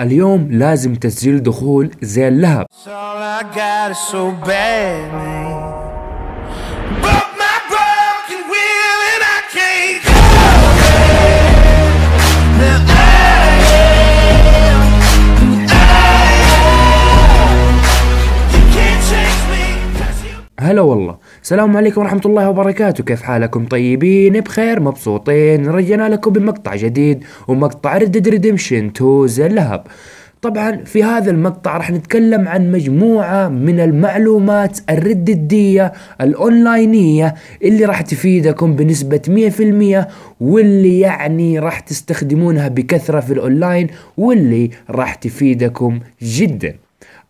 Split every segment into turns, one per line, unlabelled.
اليوم لازم تسجيل دخول زي اللهب هلا والله السلام عليكم ورحمة الله وبركاته كيف حالكم طيبين بخير مبسوطين رجعنا لكم بمقطع جديد ومقطع ردد ريدمشن 2 زي اللهب طبعا في هذا المقطع راح نتكلم عن مجموعة من المعلومات الرددية الأونلاينية اللي راح تفيدكم بنسبة 100% واللي يعني راح تستخدمونها بكثرة في الأونلاين واللي راح تفيدكم جداً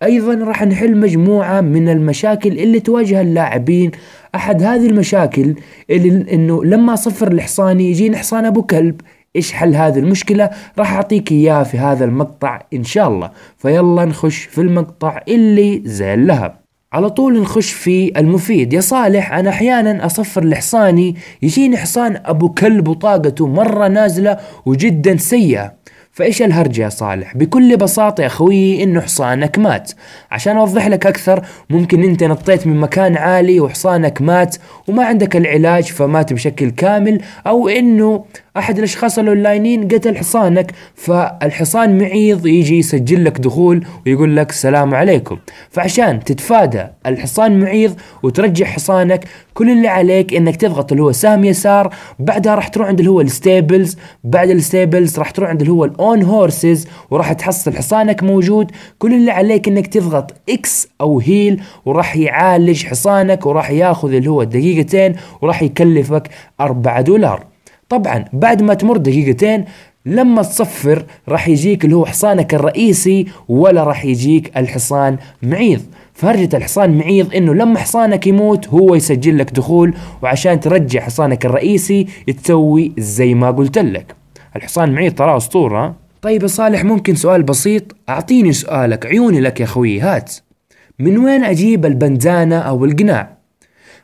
أيضا راح نحل مجموعة من المشاكل اللي تواجه اللاعبين أحد هذه المشاكل اللي أنه لما صفر الحصاني يجين حصان أبو كلب إيش حل هذه المشكلة راح أعطيك إياه في هذا المقطع إن شاء الله فيلا نخش في المقطع اللي زي اللهب على طول نخش في المفيد يا صالح انا احيانا اصفر الحصاني يجيني حصان ابو كلب وطاقته مره نازله وجدا سيئه فايش الهرجه يا صالح بكل بساطه يا خويي انه حصانك مات عشان اوضح لك اكثر ممكن انت نطيت من مكان عالي وحصانك مات وما عندك العلاج فمات بشكل كامل او انه احد الاشخاص الاونلاينين قتل حصانك فالحصان معيض يجي يسجل لك دخول ويقول لك السلام عليكم فعشان تتفادى الحصان معيض وترجع حصانك كل اللي عليك انك تضغط اللي هو سهم يسار بعدها راح تروح عند اللي هو الستيبلز بعد الستيبلز راح تروح عند اللي هو الاون هورسز وراح تحصل حصانك موجود كل اللي عليك انك تضغط اكس او هيل وراح يعالج حصانك وراح ياخذ اللي هو دقيقتين وراح يكلفك 4 دولار طبعا بعد ما تمر دقيقتين لما تصفر راح يجيك اللي هو حصانك الرئيسي ولا راح يجيك الحصان معيض فرجة الحصان معيض انه لما حصانك يموت هو يسجل لك دخول وعشان ترجع حصانك الرئيسي تسوي زي ما قلت لك الحصان معيض ترى اسطورة طيب يا صالح ممكن سؤال بسيط اعطيني سؤالك عيوني لك يا خوي هات من وين اجيب البندانة او القناع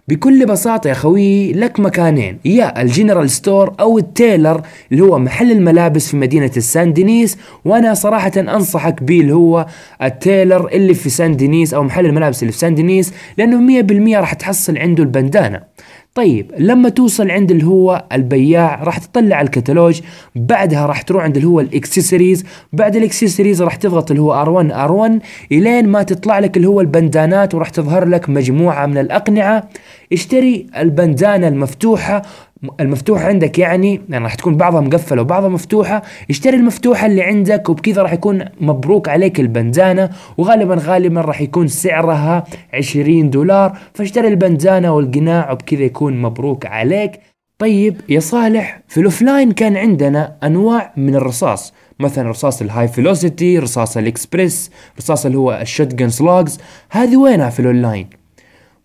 بكل بساطة يا خويي لك مكانين يا الجنرال ستور أو التيلر اللي هو محل الملابس في مدينة السان دينيس وأنا صراحة أنصحك به اللي هو التيلر اللي في سان دينيس أو محل الملابس اللي في سان دينيس لأنه 100% راح تحصل عنده البندانة طيب لما توصل عند اللي هو البياع راح تطلع الكتالوج بعدها راح تروح عند اللي هو الاكسسوارز بعد الاكسسوارز راح تضغط اللي هو ار1 ار1 الين ما تطلع لك اللي هو البندانات وراح تظهر لك مجموعه من الاقنعه اشتري البندانه المفتوحه المفتوح عندك يعني يعني راح تكون بعضها مقفلة وبعضها مفتوحة اشتري المفتوحة اللي عندك وبكذا راح يكون مبروك عليك البنزانة وغالبا غالبا راح يكون سعرها 20 دولار فاشتري البنزانة والقناع وبكذا يكون مبروك عليك طيب يا صالح في الاوفلاين كان عندنا انواع من الرصاص مثلا رصاص الهاي فيلوسيتي رصاص الاكسبريس رصاص اللي هو الشوت جن سلوجز هذه وينها في الاونلاين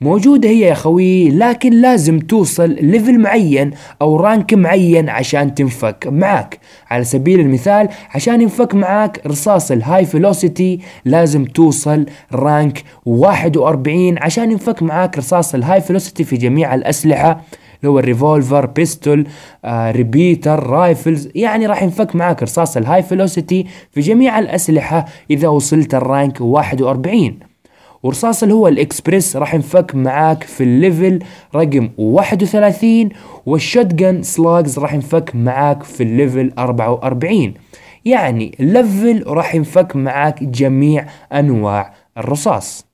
موجودة هي يا خوي لكن لازم توصل ليفل معين أو رانك معين عشان تنفك معاك على سبيل المثال عشان ينفك معاك رصاص الهاي فيلوسيتي لازم توصل رانك 41 عشان ينفك معاك رصاص الهاي فيلوسيتي في جميع الأسلحة اللي هو الريفولفر بيستول آه، ريبيتر رايفلز يعني راح ينفك معاك رصاص الهاي فيلوسيتي في جميع الأسلحة إذا وصلت الرانك 41 ورصاص اللي هو الاكسبريس راح ينفك معاك في الليفل رقم 31 والشوتجن سلاجز راح ينفك معاك في الليفل 44 يعني لفل راح ينفك معاك جميع انواع الرصاص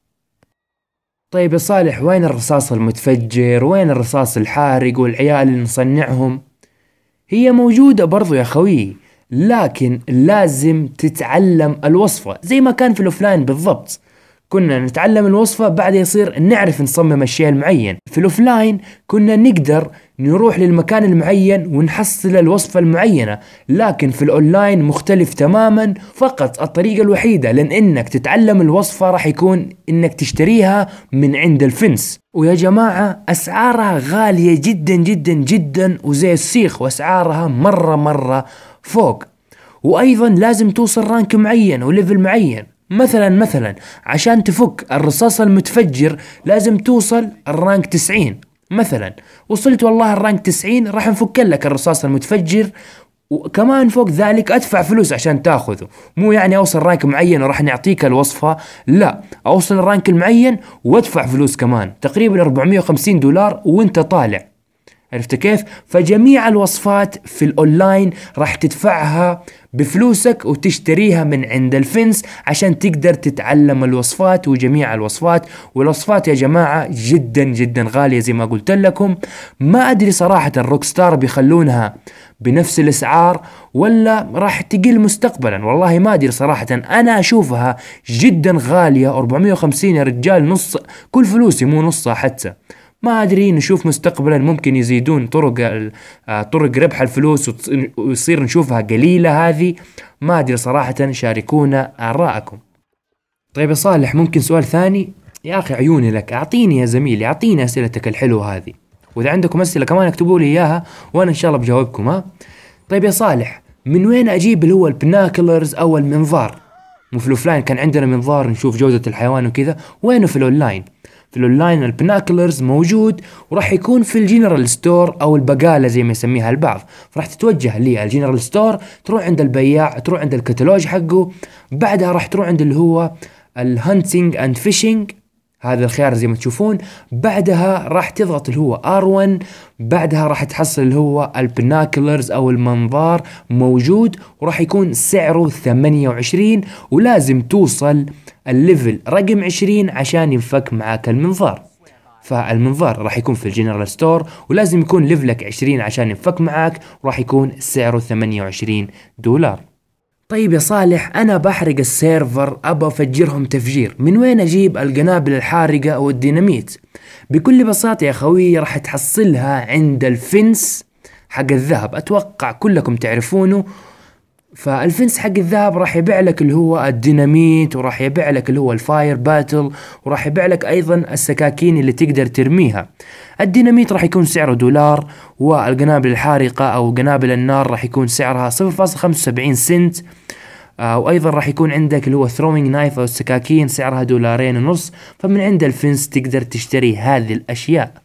طيب يا صالح وين الرصاص المتفجر وين الرصاص الحارق والعيال اللي نصنعهم هي موجودة برضو يا خوي لكن لازم تتعلم الوصفة زي ما كان في الأوفلاين بالضبط كنا نتعلم الوصفة بعد يصير نعرف نصمم الشيء المعين في الأوفلاين كنا نقدر نروح للمكان المعين ونحصل الوصفة المعينة لكن في الأونلاين مختلف تماما فقط الطريقة الوحيدة لأن إنك تتعلم الوصفة راح يكون إنك تشتريها من عند الفنس ويا جماعة أسعارها غالية جدا جدا جدا وزي السيخ وأسعارها مرة مرة فوق وأيضا لازم توصل رانك معين وليفل معين مثلا مثلا عشان تفك الرصاص المتفجر لازم توصل الرانك 90 مثلا وصلت والله الرانك 90 راح نفك لك الرصاص المتفجر وكمان فوق ذلك ادفع فلوس عشان تاخذه مو يعني اوصل رانك معين وراح نعطيك الوصفه لا اوصل الرانك المعين وادفع فلوس كمان تقريبا 450 دولار وانت طالع عرفت كيف فجميع الوصفات في الاونلاين راح تدفعها بفلوسك وتشتريها من عند الفنس عشان تقدر تتعلم الوصفات وجميع الوصفات والوصفات يا جماعة جدا جدا غالية زي ما قلت لكم ما أدري صراحة الروك ستار بيخلونها بنفس الاسعار ولا راح تقل مستقبلا والله ما ادري صراحه انا اشوفها جدا غاليه 450 يا رجال نص كل فلوسي مو نصها حتى ما ادري نشوف مستقبلا ممكن يزيدون طرق آه، طرق ربح الفلوس ويصير نشوفها قليله هذه ما ادري صراحه شاركونا ارائكم طيب يا صالح ممكن سؤال ثاني يا اخي عيوني لك اعطيني يا زميلي اعطيني اسئلتك الحلوه هذه واذا عندكم اسئله كمان اكتبوا لي اياها وانا ان شاء الله بجاوبكم ها طيب يا صالح من وين اجيب اللي هو البناكلرز او المنظار مو في الاوفلاين كان عندنا منظار نشوف جودة الحيوان وكذا وينه في الاونلاين في الاونلاين البناكلرز موجود وراح يكون في الجنرال ستور او البقاله زي ما يسميها البعض فراح تتوجه للجنرال ستور تروح عند البياع تروح عند الكتالوج حقه بعدها راح تروح عند اللي هو الهانتنج اند فيشنج هذا الخيار زي ما تشوفون بعدها راح تضغط اللي هو ار 1 بعدها راح تحصل اللي هو البناكلرز او المنظار موجود وراح يكون سعره 28 ولازم توصل الليفل رقم 20 عشان ينفك معاك المنظار فالمنظار راح يكون في الجنرال ستور ولازم يكون ليفلك 20 عشان ينفك معاك وراح يكون سعره 28 دولار طيب يا صالح انا بحرق السيرفر ابى افجرهم تفجير من وين اجيب القنابل الحارقه او الديناميت بكل بساطه يا خوي راح تحصلها عند الفنس حق الذهب اتوقع كلكم تعرفونه فالفنس حق الذهب راح يبيع لك اللي هو الديناميت وراح يبيع لك اللي هو الفاير باتل وراح يبيع لك ايضا السكاكين اللي تقدر ترميها الديناميت راح يكون سعره دولار والقنابل الحارقة او قنابل النار راح يكون سعرها 0.75 سنت آه، وايضا راح يكون عندك اللي هو ثروينج نايف او السكاكين سعرها دولارين ونص فمن عند الفنس تقدر تشتري هذه الاشياء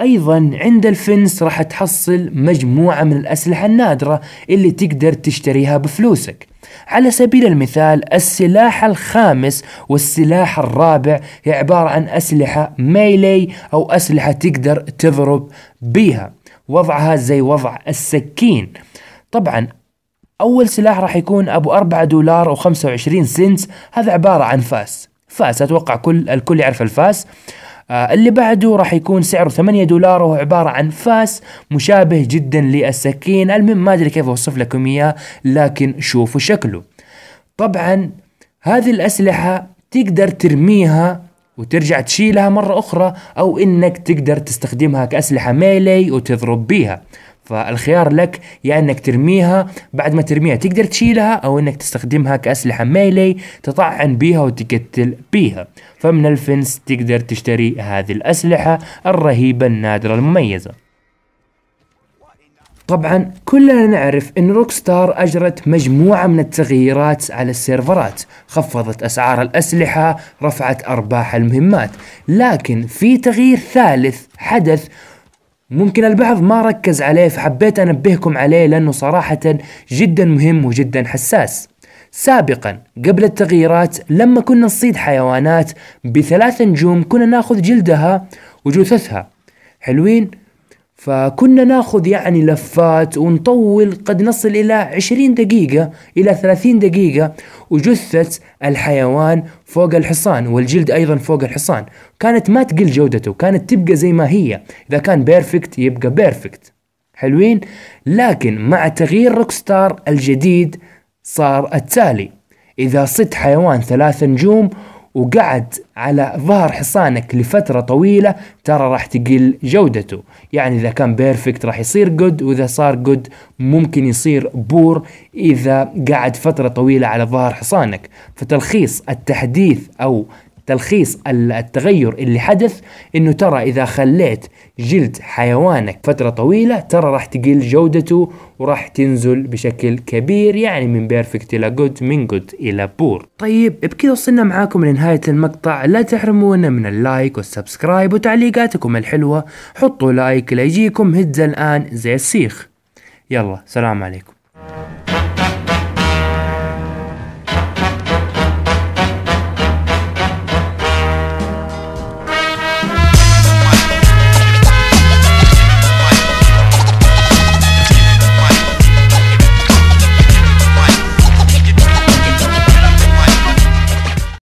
ايضا عند الفنس راح تحصل مجموعة من الاسلحة النادرة اللي تقدر تشتريها بفلوسك على سبيل المثال السلاح الخامس والسلاح الرابع هي عبارة عن اسلحة ميلي او اسلحة تقدر تضرب بيها وضعها زي وضع السكين طبعا اول سلاح راح يكون ابو 4 دولار و25 سنت هذا عبارة عن فاس فاس اتوقع كل الكل يعرف الفاس آه اللي بعده راح يكون سعره 8 دولار وهو عبارة عن فاس مشابه جدا للسكين المهم ما ادري كيف اوصف لكم اياه لكن شوفوا شكله طبعا هذه الاسلحة تقدر ترميها وترجع تشيلها مرة أخرى أو إنك تقدر تستخدمها كأسلحة ميلي وتضرب بيها فالخيار لك يا يعني انك ترميها بعد ما ترميها تقدر تشيلها او انك تستخدمها كاسلحه ميلي تطعن بيها وتقتل بيها فمن الفنس تقدر تشتري هذه الاسلحه الرهيبه النادره المميزه طبعا كلنا نعرف ان روكستار اجرت مجموعة من التغييرات على السيرفرات خفضت اسعار الاسلحة رفعت ارباح المهمات لكن في تغيير ثالث حدث ممكن البعض ما ركز عليه فحبيت أنبهكم عليه لأنه صراحة جدا مهم وجدا حساس سابقا قبل التغييرات لما كنا نصيد حيوانات بثلاث نجوم كنا ناخذ جلدها وجثثها حلوين فكنا ناخذ يعني لفات ونطول قد نصل إلى 20 دقيقة إلى 30 دقيقة وجثة الحيوان فوق الحصان والجلد أيضا فوق الحصان كانت ما تقل جودته كانت تبقى زي ما هي إذا كان بيرفكت يبقى بيرفكت حلوين لكن مع تغيير روكستار الجديد صار التالي إذا صدت حيوان ثلاث نجوم وقعد على ظهر حصانك لفترة طويلة ترى راح تقل جودته يعني إذا كان بيرفكت راح يصير جود وإذا صار جود ممكن يصير بور إذا قعد فترة طويلة على ظهر حصانك فتلخيص التحديث أو تلخيص التغير اللي حدث انه ترى اذا خليت جلد حيوانك فتره طويله ترى راح تقل جودته وراح تنزل بشكل كبير يعني من بيرفكت الى جود من جود الى بور طيب بكذا وصلنا معاكم لنهايه المقطع لا تحرمونا من اللايك والسبسكرايب وتعليقاتكم الحلوه حطوا لايك ليجيكم هدز الان زي السيخ يلا سلام عليكم